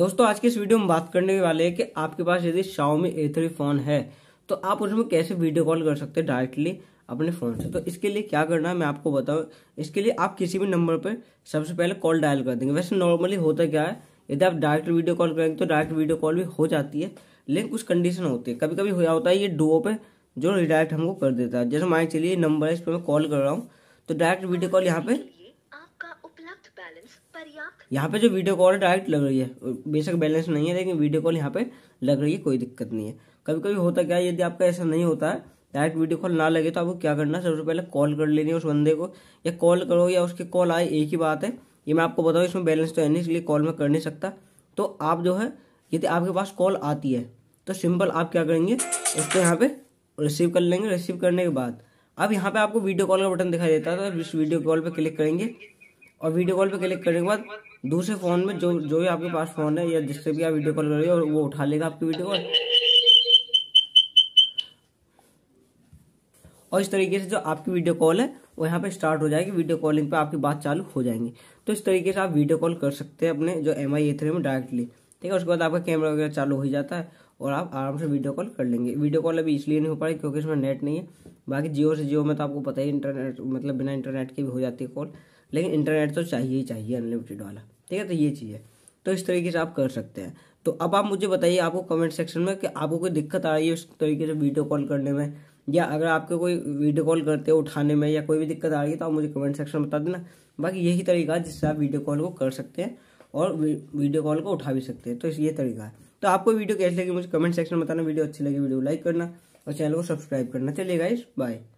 दोस्तों आज के इस वीडियो में बात करने वाले हैं कि आपके पास यदि शाओमी ए थ्री फोन है तो आप उसमें कैसे वीडियो कॉल कर सकते हैं डायरेक्टली अपने फ़ोन से तो इसके लिए क्या करना है मैं आपको बताऊँ इसके लिए आप किसी भी नंबर पर सबसे पहले कॉल डायल कर देंगे वैसे नॉर्मली होता क्या है यदि आप डायरेक्ट वीडियो कॉल करेंगे तो डायरेक्ट वीडियो कॉल भी हो जाती है लेकिन कुछ कंडीशन होती है कभी कभी हो होता है ये डुओ पे जो रिडायरेक्ट हमको कर देता है जैसे मान चलिए नंबर है इस पर मैं कॉल कर रहा हूँ तो डायरेक्ट वीडियो कॉल यहाँ पे यहाँ पे जो वीडियो कॉल डायरेक्ट लग रही है बेशक बैलेंस नहीं है लेकिन वीडियो कॉल यहाँ पे लग रही है कोई दिक्कत नहीं है कभी कभी होता क्या है यदि आपका ऐसा नहीं होता है डायरेक्ट वीडियो कॉल ना लगे तो आपको क्या करना सबसे पहले कॉल कर लेनी है उस बंदे को या कॉल करो या उसके कॉल आए एक ही बात है ये मैं आपको बताऊँ इसमें बैलेंस तो है नहीं इसलिए कॉल में कर नहीं सकता तो आप जो है यदि आपके पास कॉल आती है तो सिंपल आप क्या करेंगे उसको यहाँ पे रिसीव कर लेंगे रिसीव करने के बाद अब यहाँ पे आपको वीडियो कॉल का बटन दिखाई देता है तो इस वीडियो कॉल पे क्लिक करेंगे और वीडियो कॉल पे क्लिक करने के बाद दूसरे फ़ोन में जो जो भी आपके पास फ़ोन है या जिससे भी आप वीडियो कॉल रहे हो वो उठा लेगा आपकी वीडियो कॉल और इस तरीके से जो आपकी वीडियो कॉल है वो यहाँ पे स्टार्ट हो जाएगी वीडियो कॉलिंग पे आपकी बात चालू हो जाएंगी तो इस तरीके से आप वीडियो कॉल कर सकते हैं अपने जो एम आई ए थ्री में डायरेक्टली ठीक है उसके बाद आपका कैमरा वगैरह चालू हो जाता है और आप आराम से वीडियो कॉल कर लेंगे वीडियो कॉल अभी इसलिए नहीं हो पाएगी क्योंकि इसमें नेट नहीं है बाकी जियो से जियो में तो आपको पता ही इंटरनेट मतलब बिना इंटरनेट के भी हो जाती है कॉल लेकिन इंटरनेट तो चाहिए ही चाहिए अनलिमिटेड वाला ठीक है तो ये चीज़ है तो इस तरीके से आप कर सकते हैं तो अब आप मुझे बताइए आपको कमेंट सेक्शन में कि आपको कोई दिक्कत आ रही है उस तरीके से वीडियो कॉल करने में या अगर आपको कोई वीडियो कॉल करते हो उठाने में या कोई भी दिक्कत आ रही है तो आप मुझे कमेंट सेक्शन में बता देना बाकी यही तरीका है जिससे आप वीडियो कॉल को कर सकते हैं और वीडियो कॉल को उठा भी सकते हैं तो इस ये तरीका है तो आपको वीडियो कैसी लगी मुझे कमेंट सेक्शन में बताना वीडियो अच्छी लगी वीडियो लाइक करना और चैनल को सब्सक्राइब करना चलिए गाइस बाय